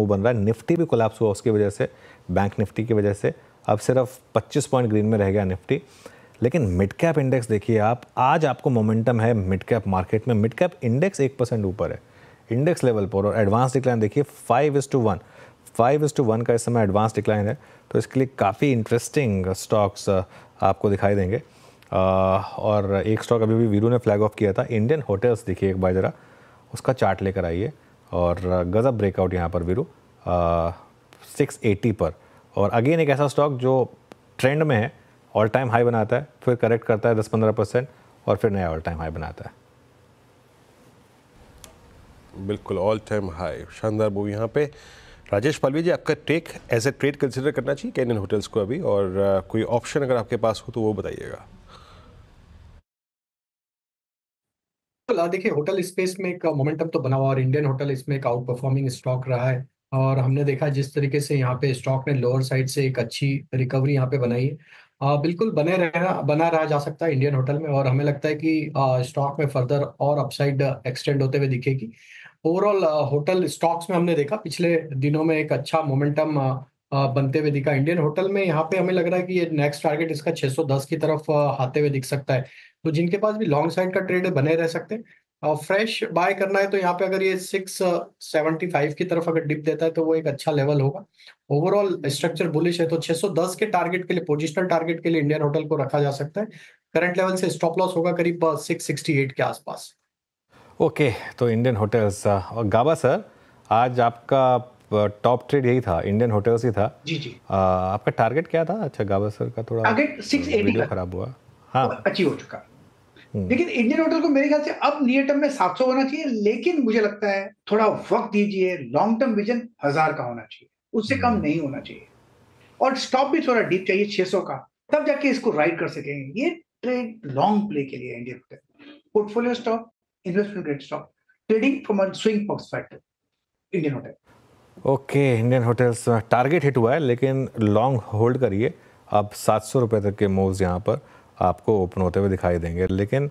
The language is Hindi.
वो बन रहा है निफ्टी भी कोलैप्स हुआ उसकी वजह से बैंक निफ्टी की वजह से अब सिर्फ 25 पॉइंट ग्रीन में रह गया निफ्टी लेकिन मिड कैप इंडेक्स देखिए आप आज आपको मोमेंटम है मिड कैप मार्केट में मिड कैप इंडेक्स एक परसेंट ऊपर है इंडेक्स लेवल पर और एडवांस डिक्लाइन देखिए five is to one five is to one का इस समय एडवांस डिक्लाइन है तो इसके लिए काफ़ी इंटरेस्टिंग स्टॉक्स आपको दिखाई देंगे uh, और एक स्टॉक अभी भी वीरू ने फ्लैग ऑफ किया था इंडियन होटल्स देखिए एक बार ज़रा उसका चार्ट लेकर आइए और गज़ब ब्रेकआउट यहाँ पर वीरू सिक्स एटी पर और अगेन एक ऐसा स्टॉक जो ट्रेंड में है ऑल टाइम हाई बनाता है फिर करेक्ट करता है दस पंद्रह परसेंट और फिर नया ऑल टाइम हाई बनाता है बिल्कुल ऑल टाइम हाई शानदार मूवी यहाँ पे राजेश पलवी जी आपका take as a trade consider करना चाहिए कैनियन होटल्स को अभी और कोई ऑप्शन अगर आपके पास हो तो वो बताइएगा हाँ, देखिए होटल स्पेस में एक मोमेंटम तो बना हुआ और इंडियन होटल इसमें एक आउट परफॉर्मिंग स्टॉक रहा है और हमने देखा जिस तरीके से यहाँ पे स्टॉक ने लोअर साइड से एक अच्छी रिकवरी यहाँ पे बनाई है आ, बिल्कुल बने रहना बना रहा जा सकता है इंडियन होटल में और हमें लगता है कि स्टॉक में फर्दर और अपसाइड एक्सटेंड होते हुए दिखेगी ओवरऑल होटल स्टॉक्स में हमने देखा पिछले दिनों में एक अच्छा मोमेंटम बनते हुए दिखा इंडियन होटल में यहाँ पे हमें लग रहा है कि ये नेक्स्ट टारगेट इसका 610 की तरफ आते हुए दिख सकता है तो जिनके पास भी लॉन्ग साइड का ट्रेड है बने रह सकते हैं फ्रेश बाय करना है तो यहाँ पे अगर ये 675 की तरफ अगर डिप देता है तो वो एक अच्छा लेवल होगा ओवरऑल स्ट्रक्चर बुलिश है तो 610 के टारगेट के लिए पोजिशनल टारगेट के लिए इंडियन होटल को रखा जा सकता है करंट लेवल से स्टॉप लॉस होगा करीब सिक्स के आसपास ओके okay, तो इंडियन होटल्स और गाबा सर आज आपका टॉप ट्रेड यही था इंडियन होटल्स ही था जी जी आ, आपका टारगेट क्या था अच्छा गावसर का थोड़ा टारगेट 680 का खराब हुआ हाँ अचीव हो चुका हम्म। लेकिन इंडियन होटल को मेरे ख्याल से अब नियर टर्म में 700 होना चाहिए लेकिन मुझे लगता है थोड़ा वक्त दीजिए लॉन्ग टर्म विजन हजार का होना चाहिए उससे कम हम्म। नहीं होना चाहिए और स्टॉप भी थोड़ा डीप चाहिए छह का तब जाके इसको राइड कर सकेंगे ये ट्रेड लॉन्ग प्ले के लिए Indian hotel portfolio stock investment grade stock trading from swing pox factor Indian hotel okay Indian hotels target hit हुआ है लेकिन लॉन्ग होल्ड करिए अब सात सौ रुपये तक के मूव्स यहाँ पर आपको ओपन होते हुए दिखाई देंगे लेकिन